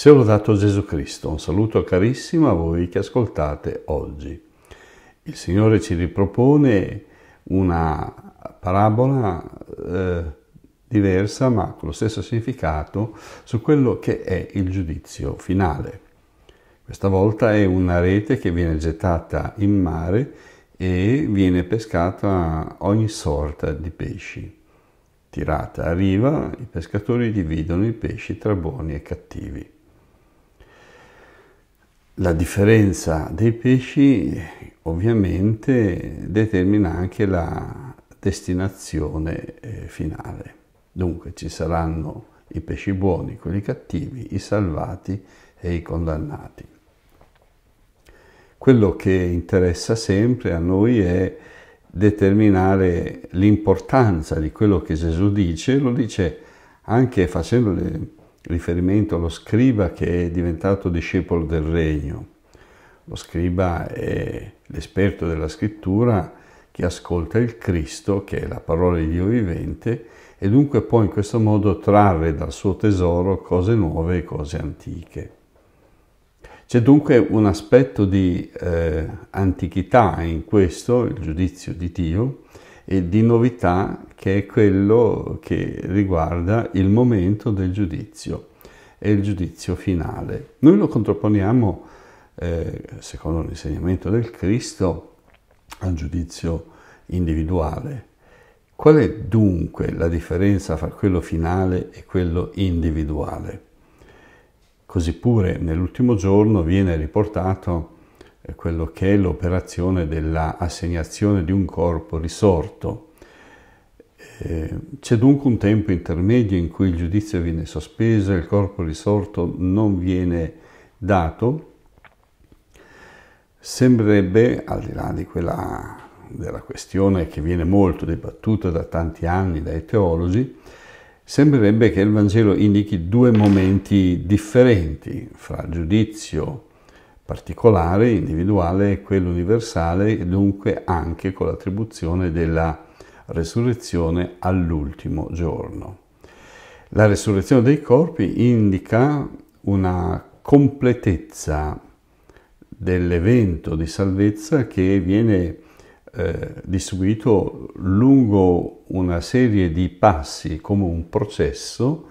Sia dato Gesù Cristo, un saluto carissimo a voi che ascoltate oggi. Il Signore ci ripropone una parabola eh, diversa ma con lo stesso significato su quello che è il giudizio finale. Questa volta è una rete che viene gettata in mare e viene pescata ogni sorta di pesci. Tirata a riva, i pescatori dividono i pesci tra buoni e cattivi. La differenza dei pesci ovviamente determina anche la destinazione eh, finale. Dunque ci saranno i pesci buoni, quelli cattivi, i salvati e i condannati. Quello che interessa sempre a noi è determinare l'importanza di quello che Gesù dice, lo dice anche facendo riferimento allo scriba che è diventato discepolo del regno. Lo scriba è l'esperto della scrittura che ascolta il Cristo, che è la parola di Dio vivente, e dunque può in questo modo trarre dal suo tesoro cose nuove e cose antiche. C'è dunque un aspetto di eh, antichità in questo, il giudizio di Dio, e di novità che è quello che riguarda il momento del giudizio e il giudizio finale. Noi lo contrapponiamo, eh, secondo l'insegnamento del Cristo, al giudizio individuale. Qual è dunque la differenza fra quello finale e quello individuale? Così pure nell'ultimo giorno viene riportato quello che è l'operazione dell'assegnazione di un corpo risorto. Eh, c'è dunque un tempo intermedio in cui il giudizio viene sospeso e il corpo risorto non viene dato. Sembrerebbe, al di là di quella, della questione che viene molto dibattuta da tanti anni dai teologi, sembrerebbe che il Vangelo indichi due momenti differenti fra giudizio particolare, individuale e quello universale, e dunque anche con l'attribuzione della resurrezione all'ultimo giorno. La resurrezione dei corpi indica una completezza dell'evento di salvezza che viene eh, distribuito lungo una serie di passi come un processo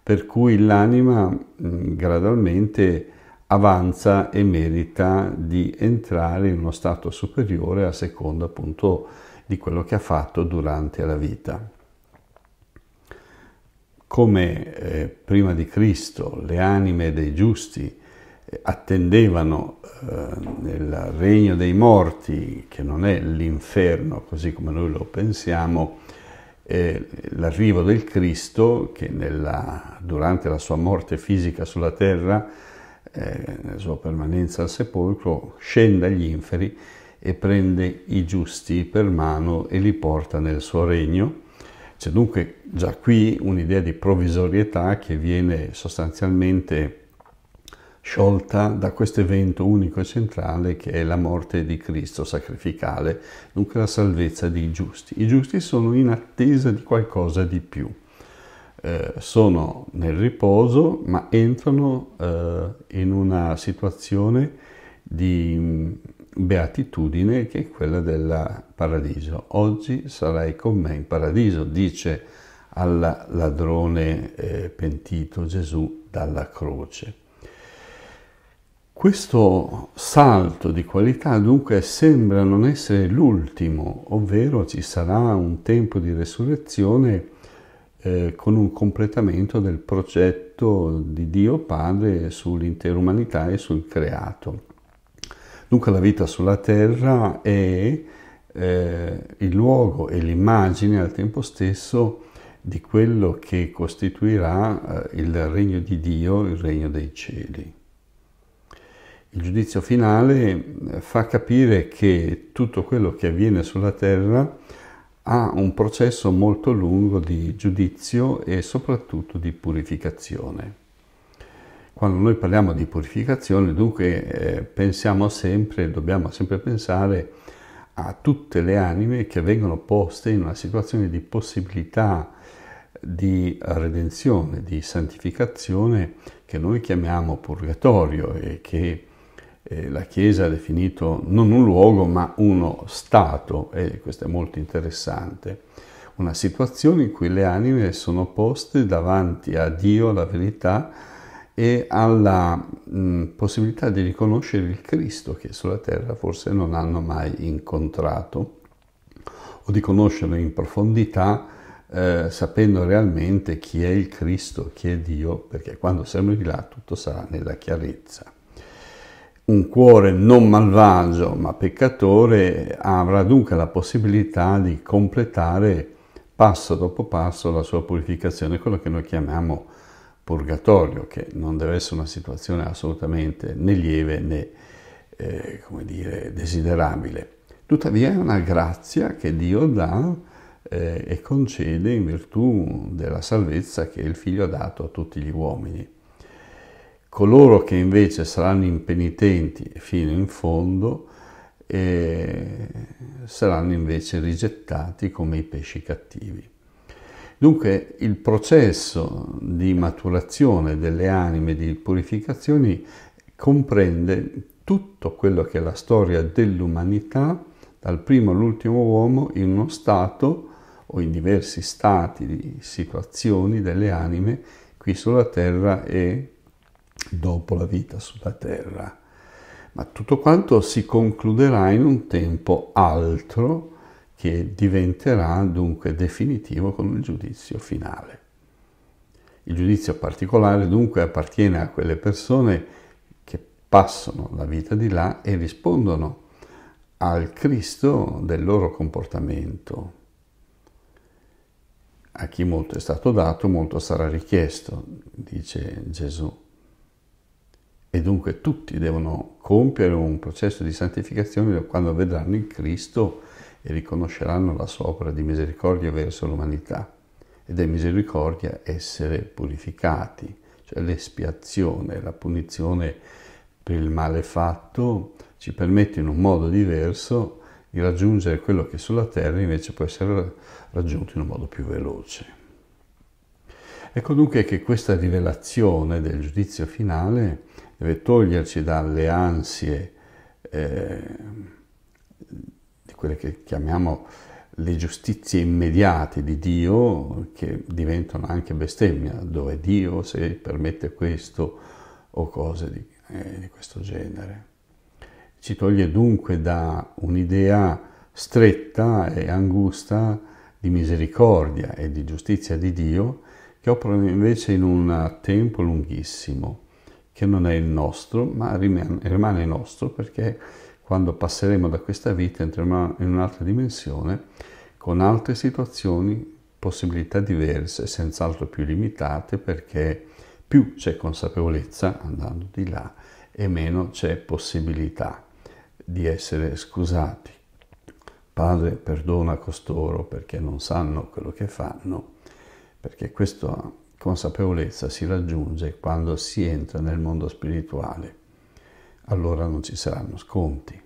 per cui l'anima mh, mm, gradualmente avanza e merita di entrare in uno stato superiore a seconda appunto di quello che ha fatto durante la vita. Come eh, prima di Cristo le anime dei giusti eh, attendevano eh, nel regno dei morti, che non è l'inferno così come noi lo pensiamo, eh, l'arrivo del Cristo che nella, durante la sua morte fisica sulla terra eh, la sua permanenza al sepolcro, scende agli inferi e prende i giusti per mano e li porta nel suo regno. C'è dunque già qui un'idea di provvisorietà che viene sostanzialmente sciolta da questo evento unico e centrale che è la morte di Cristo sacrificale, dunque la salvezza dei giusti. I giusti sono in attesa di qualcosa di più. Eh, sono nel riposo ma entrano eh, in una situazione di mm, beatitudine che è quella del paradiso. Oggi sarai con me in paradiso, dice al ladrone eh, pentito Gesù dalla croce. Questo salto di qualità dunque sembra non essere l'ultimo, ovvero ci sarà un tempo di resurrezione eh, con un completamento del progetto di Dio Padre sull'intera umanità e sul creato. Dunque la vita sulla terra è eh, il luogo e l'immagine al tempo stesso di quello che costituirà eh, il regno di Dio, il regno dei cieli. Il giudizio finale eh, fa capire che tutto quello che avviene sulla terra ha un processo molto lungo di giudizio e soprattutto di purificazione. Quando noi parliamo di purificazione, dunque eh, pensiamo sempre, dobbiamo sempre pensare a tutte le anime che vengono poste in una situazione di possibilità di redenzione, di santificazione che noi chiamiamo purgatorio e che eh, la Chiesa ha definito non un luogo ma uno stato, e questo è molto interessante, una situazione in cui le anime sono poste davanti a Dio, alla verità e alla mh, mm, possibilità di riconoscere il Cristo che sulla terra forse non hanno mai incontrato o di conoscerlo in profondità eh, sapendo realmente chi è il Cristo, chi è Dio, perché quando saremo di là tutto sarà nella chiarezza. Un cuore non malvagio ma peccatore avrà dunque la possibilità di completare passo dopo passo la sua purificazione, quello che noi chiamiamo purgatorio, che non deve essere una situazione assolutamente né lieve né eh, come dire, desiderabile. Tuttavia è una grazia che Dio dà eh, e concede in virtù della salvezza che il Figlio ha dato a tutti gli uomini. Coloro che invece saranno impenitenti fino in fondo eh, saranno invece rigettati come i pesci cattivi. Dunque il processo di maturazione delle anime, di purificazioni, comprende tutto quello che è la storia dell'umanità, dal primo all'ultimo uomo, in uno stato o in diversi stati di situazioni delle anime qui sulla terra e dopo la vita sulla terra. Ma tutto quanto si concluderà in un tempo altro che diventerà dunque definitivo con il giudizio finale. Il giudizio particolare dunque appartiene a quelle persone che passano la vita di là e rispondono al Cristo del loro comportamento. A chi molto è stato dato, molto sarà richiesto, dice Gesù e dunque tutti devono compiere un processo di santificazione quando vedranno in Cristo e riconosceranno la sua opera di misericordia verso l'umanità ed è misericordia essere purificati, cioè l'espiazione, la punizione per il male fatto ci permette in un modo diverso di raggiungere quello che sulla terra invece può essere raggiunto in un modo più veloce. Ecco dunque che questa rivelazione del giudizio finale deve toglierci dalle ansie eh, di quelle che chiamiamo le giustizie immediate di Dio, che diventano anche bestemmia, dove Dio se permette questo o cose di, eh, di questo genere. Ci toglie dunque da un'idea stretta e angusta di misericordia e di giustizia di Dio, che operano invece in un eh, tempo lunghissimo, che non è il nostro, ma rimane nostro perché quando passeremo da questa vita entreremo in un'altra dimensione, con altre situazioni, possibilità diverse, senz'altro più limitate, perché più c'è consapevolezza andando di là e meno c'è possibilità di essere scusati. Padre, perdona costoro perché non sanno quello che fanno perché questa consapevolezza si raggiunge quando si entra nel mondo spirituale. Allora non ci saranno sconti.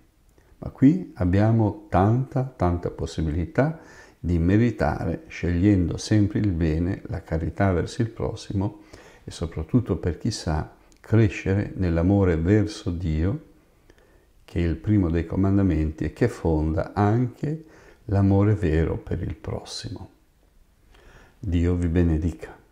Ma qui abbiamo tanta, tanta possibilità di meritare scegliendo sempre il bene, la carità verso il prossimo e soprattutto per chi sa crescere nell'amore verso Dio, che è il primo dei comandamenti e che fonda anche l'amore vero per il prossimo. Dio vi benedica.